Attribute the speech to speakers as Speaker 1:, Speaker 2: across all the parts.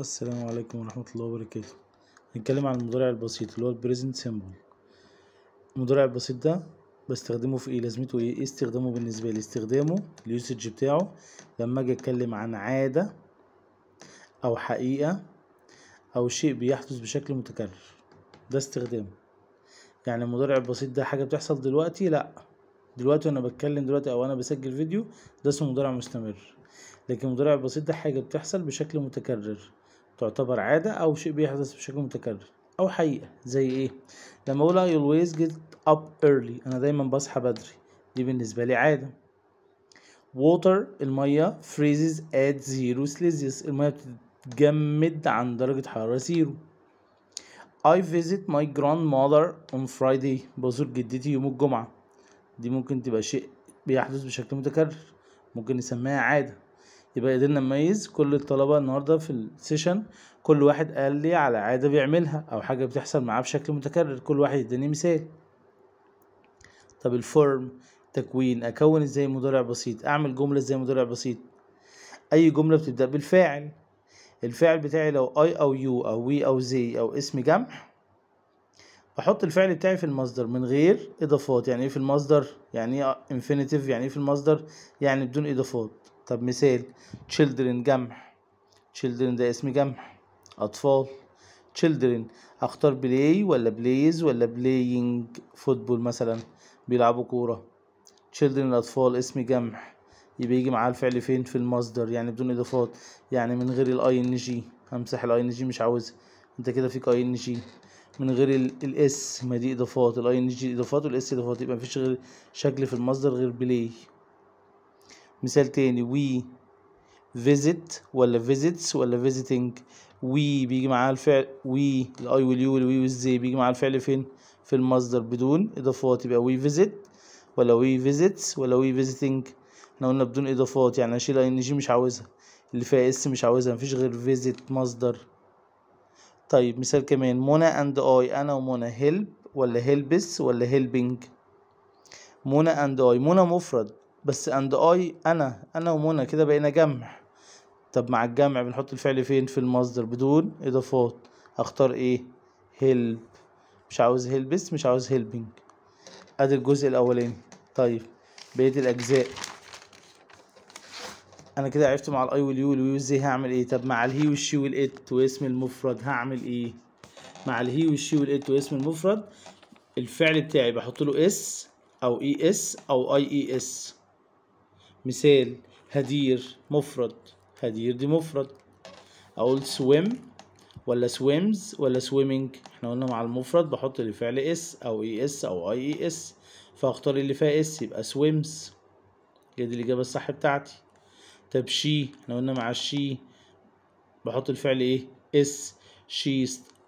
Speaker 1: السلام عليكم ورحمة الله وبركاته هنتكلم عن المضارع البسيط اللي هو البريزنت سيمبل المضارع البسيط ده بستخدمه في ايه لازمته ايه ايه استخدامه بالنسبة لي استخدامه اليوسج بتاعه لما اجي اتكلم عن عادة او حقيقة او شيء بيحدث بشكل متكرر ده استخدامه يعني المضارع البسيط ده حاجة بتحصل دلوقتي لأ دلوقتي وانا بتكلم دلوقتي او انا بسجل فيديو ده اسمه مضارع مستمر لكن المضارع البسيط ده حاجة بتحصل بشكل متكرر تعتبر عادة أو شيء بيحدث بشكل متكرر أو حقيقة زي إيه؟ لما أقول I always get up early أنا دايما بصحى بدري دي بالنسبة لي عادة water المية freezes at zero celsius المية بتتجمد عند درجة حرارة zero I visit my grandmother on Friday بزور جدتي يوم الجمعة دي ممكن تبقى شيء بيحدث بشكل متكرر ممكن نسميها عادة يبقى قدرنا نميز كل الطلبة النهاردة في السيشن كل واحد قال لي على عادة بيعملها أو حاجة بتحصل معاه بشكل متكرر كل واحد يديني مثال طب الفورم تكوين أكون إزاي مضارع بسيط أعمل جملة إزاي مضارع بسيط أي جملة بتبدأ بالفاعل الفاعل بتاعي لو أي أو يو أو وي أو زي أو اسم جمع بحط الفعل بتاعي في المصدر من غير إضافات يعني إيه في المصدر يعني إيه infinitive يعني إيه في المصدر يعني بدون إضافات طب مثال children جمع children ده اسم جمع أطفال children أختار play ولا plays ولا playing فوتبول مثلا بيلعبوا كورة children الأطفال اسم جمع يبقى يجي معاه الفعل فين في المصدر يعني بدون إضافات يعني من غير الـ ing همسح الـ ing مش عاوزها انت كده فيك ing من غير الاس ما دي اضافات الاي ان جي اضافات والاس اضافات يبقى مفيش غير شكل في المصدر غير بلاي مثال تاني وي فيزيت ولا فيزيتس ولا فيزيتنج وي بيجي معاها الفعل وي الاي واليو والوي والزي بيجي معاها الفعل فين في المصدر بدون اضافات يبقى وي فيزيت ولا وي فيزيتس ولا وي فيزيتنج احنا قلنا بدون اضافات يعني اشيل ان جي مش عاوزها اللي فيها اس مش عاوزها مفيش غير فيزيت مصدر طيب مثال كمان منى اند اي انا ومنى هيلب ولا هيلبس ولا هيلبنج منى اند اي منى مفرد بس اند اي انا انا ومنى كده بقينا جمع طب مع الجمع بنحط الفعل فين في المصدر بدون اضافات هختار ايه هيلب مش عاوز هيلبس مش عاوز هيلبنج ادي الجزء الاولاني طيب بقيه الاجزاء انا كده عرفت مع الاي واليو واليو زي هعمل ايه طب مع الهي والشي والات واسم المفرد هعمل ايه مع الهي والشي والات واسم المفرد الفعل بتاعي بحط له اس او اي e اس او اي اي اس مثال هدير مفرد هدير دي مفرد اقول swim ولا swims ولا swimming احنا قلنا مع المفرد بحط اللي فعل اس او اي e اس او اي اي e اس فاختار اللي فيها اس يبقى swims هي دي الاجابه الصح بتاعتي طب شي احنا قلنا مع الشي بحط الفعل ايه اس شي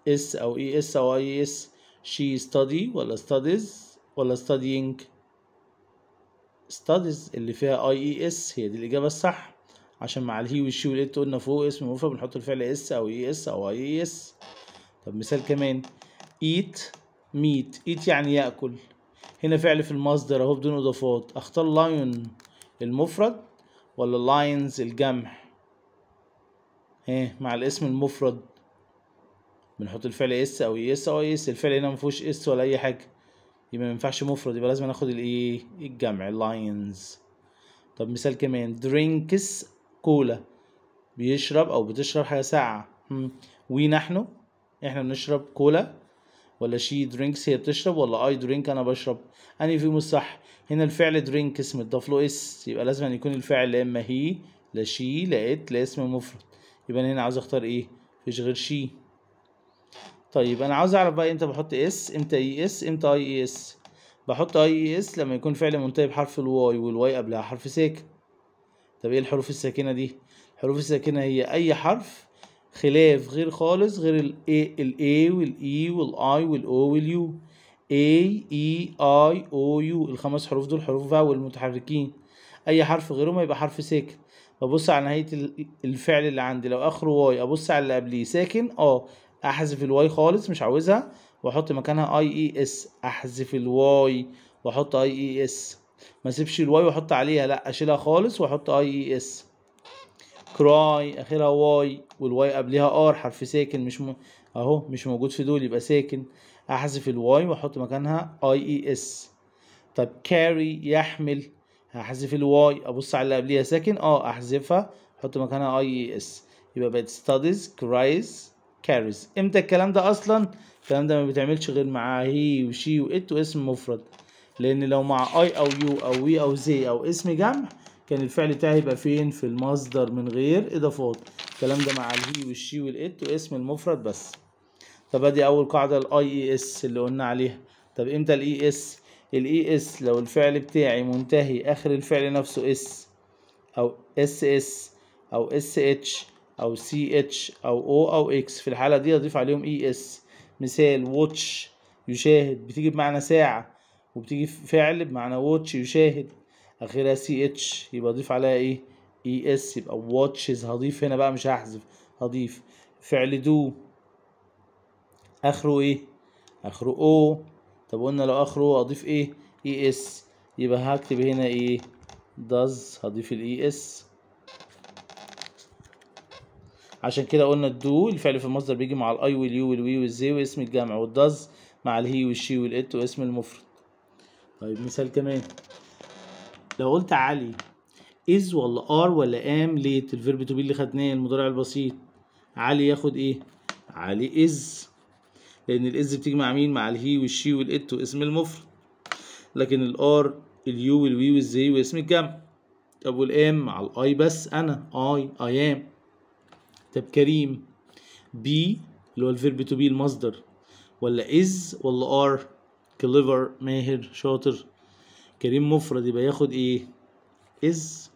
Speaker 1: اس او اي e اس او اي اس شي study ولا studies ولا studying ستاديز اللي فيها اي اي اس هي دي الاجابه الصح عشان مع الهي والشي والات قلنا فوق اسم مفرد بنحط الفعل اس او اي e اس او اي اس e طب مثال كمان ايت ميت ايت يعني ياكل هنا فعل في المصدر اهو بدون اضافات اختار لاين المفرد ولا لاينز الجمع ايه مع الاسم المفرد بنحط الفعل اس او اس e او اس الفعل هنا مفيهوش اس ولا اي حاجه يبقى ما ينفعش مفرد يبقى لازم ناخد الايه الجمع لاينز طب مثال كمان درينكس كولا بيشرب او بتشرب حاجه ساقعه وي نحن احنا بنشرب كولا ولا شي درينكس هي بتشرب ولا اي درينك انا بشرب انهي فيهم الصح هنا الفعل درينكس متضاف له اس يبقى لازم أن يكون الفعل لا اما هي لا شي لا ات لا اسم مفرد يبقى انا هنا عاوز اختار ايه مفيش غير شي طيب انا عاوز اعرف بقى امتى بحط اس امتى اي اس امتى اي اي اس بحط اي اي اس لما يكون فعل منتهي بحرف الواي والواي قبلها حرف ساكن طب ايه الحروف الساكنه دي الحروف الساكنه هي اي حرف خلاف غير خالص غير الاي الاي والاي e والاي والاو واليو اي اي اي e، او يو الخمس حروف دول حروف فاول متحركين اي حرف غيرهم هيبقى حرف ساكن ببص على نهايه الفعل اللي عندي لو اخره واي ابص على اللي قبليه ساكن اه احذف الواي خالص مش عاوزها واحط مكانها اي اي اس احذف الواي واحط اي اي اس ما اسيبش الواي واحط عليها لا اشيلها خالص واحط اي اي e اس كراي اخرها واي والواي قبلها ار حرف ساكن مش م... اهو مش موجود في دول يبقى ساكن احذف الواي واحط مكانها اي اي اس طب كاري يحمل احذف الواي ابص على اللي قبليها ساكن اه احذفها احط مكانها اي اي اس يبقى بقت ستاديز كرايز كاريز امتى الكلام ده اصلا الكلام ده ما بيتعملش غير مع هي وشي وات واسم مفرد لان لو مع اي او يو او وي او زي او اسم جمع كان الفعل بتاعي هيبقى فين في المصدر من غير اضافات الكلام ده مع الهي والشي والات واسم المفرد بس طب ادي اول قاعده الاي اي اس e اللي قلنا عليها طب امتى الاي اس e الاي اس e لو الفعل بتاعي منتهي اخر الفعل نفسه اس او اس اس او اس اتش او سي اتش او او او اكس في الحاله دي اضيف عليهم اي e اس مثال واتش يشاهد بتيجي بمعنى ساعه وبتيجي فعل بمعنى واتش يشاهد اخرها سي اتش يبقى اضيف عليها ايه اي e اس يبقى واتشز هضيف هنا بقى مش هحذف هضيف فعل دو اخره ايه اخره او طب قلنا لو اخره اضيف ايه اي e اس يبقى هكتب هنا ايه داز هضيف الاي اس عشان كده قلنا الدو الفعل في المصدر بيجي مع الاي واليو والوي والزي واسم الجمع والدز مع الهي والشي والات واسم المفرد طيب مثال كمان لو قلت علي از ولا ار ولا ام ليت الفيرب تو بي اللي خدناه المضارع البسيط علي ياخد ايه علي از لان الاز بتيجي مع مين مع الهي والشي والات واسم المفرد لكن الار اليو والوي والزي واسم الجمع طب والام مع الاي بس انا اي اي ام طب كريم بي اللي هو الفيرب تو بي المصدر ولا از ولا ار كليفر ماهر شاطر كريم مفرد يبقى ياخد ايه از